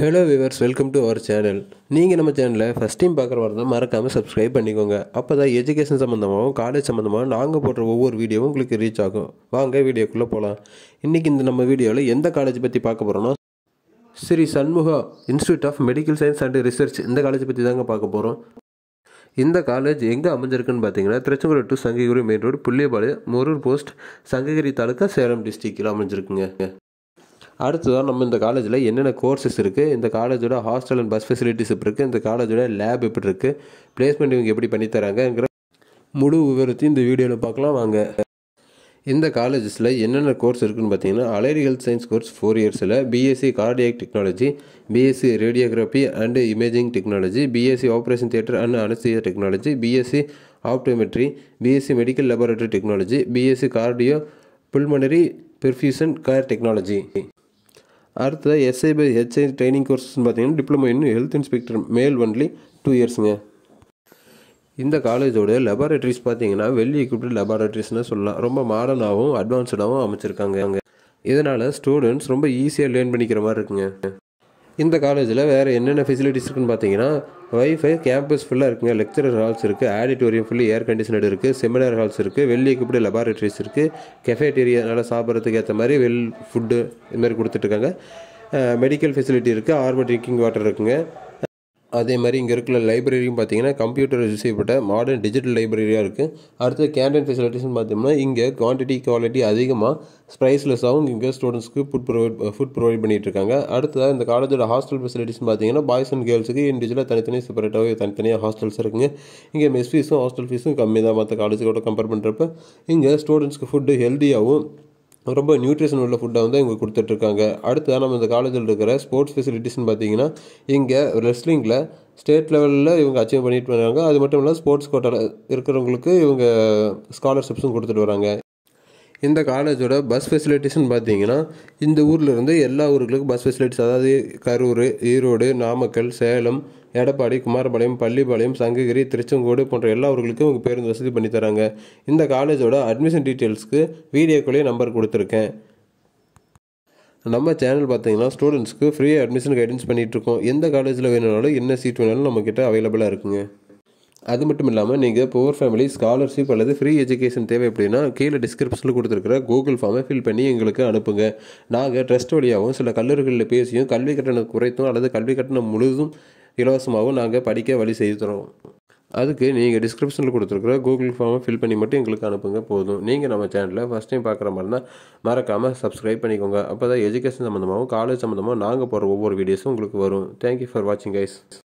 hello viewers welcome to our channel நீங்கள் நம்ம சேனலில் ஃபஸ்ட் டைம் பார்க்குற தான் மறக்காமல் சப்ஸ்கிரைப் பண்ணிக்கோங்க அப்போ தான் எஜுகேஷன் சம்மந்தமாகவும் காலேஜ் சம்மந்தமாகவும் நாங்கள் போடுற ஒவ்வொரு வீடியோவும் உங்களுக்கு ரீச் ஆகும் வாங்க வீடியோக்குள்ளே போகலாம் இன்றைக்கி இந்த நம்ம வீடியோவில் எந்த காலேஜ் பற்றி பார்க்க போகிறோம் Shri Shanmuga institute of medical science and research இந்த காலேஜ் பற்றி தாங்க பார்க்க போகிறோம் இந்த காலேஜ் எங்கே அமைஞ்சிருக்குன்னு பார்த்தீங்கன்னா Tiruchengode to Sankagiri main road Pulliyapalayam Murur post Sankagiri taluka Salem டிஸ்ட்ரிக்டில் அமைஞ்சிருக்குங்க அடுத்ததாக நம்ம இந்த காலேஜில் என்னென்ன கோர்சஸ் இருக்குது இந்த காலேஜோட ஹாஸ்டல் அண்ட் பஸ் ஃபெசிலிட்டிஸ் எப்படி இருக்குது இந்த காலேஜோட லேப் எப்படி இருக்குது பிளேஸ்மெண்ட் இவங்க எப்படி பண்ணித்தராங்கிற முழு விவரத்தையும் இந்த வீடியோவில் பார்க்கலாம் வாங்க இந்த காலேஜஸில் என்னென்ன கோர்ஸ் இருக்குதுன்னு பார்த்தீங்கன்னா allied health science course four இயர்ஸில் BSc cardiac technology BSc radiography and imaging technology BSc operation theatre and anaesthesia technology BSc optometry BSc medical laboratory technology BSc cardio pulmonary perfusion care technology அடுத்தது SI by HI training கோர்ஸஸ்னு பார்த்தீங்கன்னா diploma இன்னும் health inspector male only two இயர்ஸுங்க இந்த காலேஜோட laboratories பார்த்தீங்கன்னா வெள்ளி equipped லெபார்டரிஸ்னு சொல்லலாம் ரொம்ப மாடர்னாகவும் அட்வான்ஸ்டாகவும் அமைச்சிருக்காங்க இதனால் ஸ்டூடெண்ட்ஸ் ரொம்ப ஈஸியாக லேர்ன் பண்ணிக்கிற மாதிரி இருக்குங்க இந்த காலேஜில் வேறு என்னென்ன ஃபெசிலிட்டிஸ் இருக்குன்னு பார்த்தீங்கன்னா ஒய்ஃபை கேம்பஸ் ஃபுல்லாக இருக்குங்க லெக்சரர் ஹால்ஸ் இருக்குது ஆடிட்டோரியம் ஃபுல்லி ஏர் கண்டிஷனர் இருக்குது செமினார் ஹால்ஸ் இருக்குது வெள்ளி எக்யூப்டு லெபார்டரிஸ் இருக்குது கெஃபேட்டேரியா நல்லா சாப்பிட்றதுக்கு ஏற்ற மாதிரி வெல் ஃபுட்டு இதுமாதிரி கொடுத்துட்ருக்காங்க மெடிக்கல் ஃபெசிலிட்டி இருக்குது ஆர்மல் ட்ரிங்கிங் வாட்டர் இருக்குங்க அதே மாதிரி இங்கே இருக்கிற லைப்ரரியும் பார்த்தீங்கன்னா கம்ப்யூட்டர் செய்யப்பட்ட மாடர்ன் டிஜிட்டல் லைப்ரரியாக இருக்குது அடுத்து கேண்டீன் ஃபெசிலிட்டிஸ்னு பார்த்தோம்னா இங்கே குவான்டிட்டி குவாலிட்டி அதிகமாக ஸ்ப்ரைஸ்லெஸ்ஸாகவும் இங்கே ஸ்டூடெண்ட்ஸ்க்கு ஃபுட் ப்ரொவைட் ஃபுட் ப்ரொவைட் பண்ணிகிட்டு இருக்காங்க அடுத்ததாக இந்த காலேஜோட ஹாஸ்டல் ஃபெசிலிட்டிஸ்னு பார்த்தீங்கன்னா பாய்ஸ் அண்ட் கேர்ள்ஸுக்கு இண்டிஜுவலாக தனித்தனியாக செப்பரேட்டாகவே தனித்தனியாக ஹாஸ்டல்ஸ் இருக்குங்க இங்கே மெஸ் ஃபீஸும் ஹாஸ்டல் ஃபீஸும் கம்மி தான் மற்ற காலேஜுக்கோட கம்பேர் பண்ணுறப்ப இங்கே ஸ்டூடெண்ட்ஸ்க்கு ஃபுட்டு ஹெல்த்தியாகவும் ரொம்ப நியூட்ரிஷன் உள்ள ஃபுட்டாக வந்து இவங்க கொடுத்துட்ருக்காங்க அடுத்து நம்ம இந்த காலேஜில் இருக்கிற ஸ்போர்ட்ஸ் ஃபெசிலிட்டிஸ்னு பார்த்தீங்கன்னா இங்கே ரெஸ்லிங்கில் ஸ்டேட் லெவலில் இவங்க அச்சீவ் பண்ணிட்டு வராங்க அது மட்டும் இல்லாமல் ஸ்போர்ட்ஸ் கோட்டாவில் இருக்கிறவங்களுக்கு இவங்க ஸ்காலர்ஷிப்ஸும் கொடுத்துட்டு வராங்க இந்த காலேஜோட பஸ் ஃபெசிலிட்டிஸ்னு பார்த்தீங்கன்னா இந்த ஊரில் இருந்து எல்லா ஊருகளுக்கும் பஸ் ஃபெசிலிட்டிஸ் அதாவது கரூர் ஈரோடு நாமக்கல் சேலம் எடப்பாடி குமாரபாளையம் பள்ளிப்பாளையம் சங்ககிரி திருச்செங்கோடு போன்ற எல்லா ஊர்களுக்கும் உங்கள் பேருந்து வசதி பண்ணி தராங்க இந்த காலேஜோட அட்மிஷன் டீட்டெயில்ஸ்க்கு வீடியோக்குள்ளேயே நம்பர் கொடுத்துருக்கேன் நம்ம சேனல் பார்த்தீங்கன்னா ஸ்டூடெண்ட்ஸ்க்கு ஃப்ரீயாக அட்மிஷன் கைடன்ஸ் பண்ணிகிட்ருக்கோம் எந்த காலேஜில் வேணுனாலும் என்ன சீட் வேணாலும் நம்மக்கிட்ட அவைலபிளாக இருக்குங்க அது மட்டும் இல்லாமல் நீங்கள் புவர் ஃபேமிலி ஸ்காலர்ஷிப் அல்லது ஃப்ரீ எஜுகேஷன் தேவை அப்படின்னா கீழே டிஸ்கிரிப்ஷனில் கொடுத்துருக்கிற கூகுள் ஃபார்மை ஃபில் பண்ணி எங்களுக்கு அனுப்புங்க நாங்கள் ட்ரஸ்ட் வழியாகவும் சில கல்லூரிகளில் பேசியும் கல்வி கட்டணம் குறைத்தும் அல்லது கல்வி கட்டணம் முழுதும் இலவசமாகவும் நாங்கள் படிக்க வழி செய்து தரோம் அதுக்கு நீங்கள் டிஸ்கிரிப்ஷனில் கொடுத்துருக்குற கூகுள் ஃபார்மை ஃபில் பண்ணி மட்டும் எங்களுக்கு அனுப்புங்க போதும் நீங்கள் நம்ம சேனலில் ஃபஸ்ட் டைம் பார்க்குற மாதிரினா மறக்காமல் சப்ஸ்கிரைப் பண்ணிக்கோங்க அப்போ தான் எஜுகேஷன் சம்மந்தமாகவும் காலேஜ் சம்மந்தமாகவும் நாங்கள் போகிற ஒவ்வொரு வீடியோஸும் உங்களுக்கு வரும் தேங்க்யூ ஃபார் வாட்சிங் கைஸ்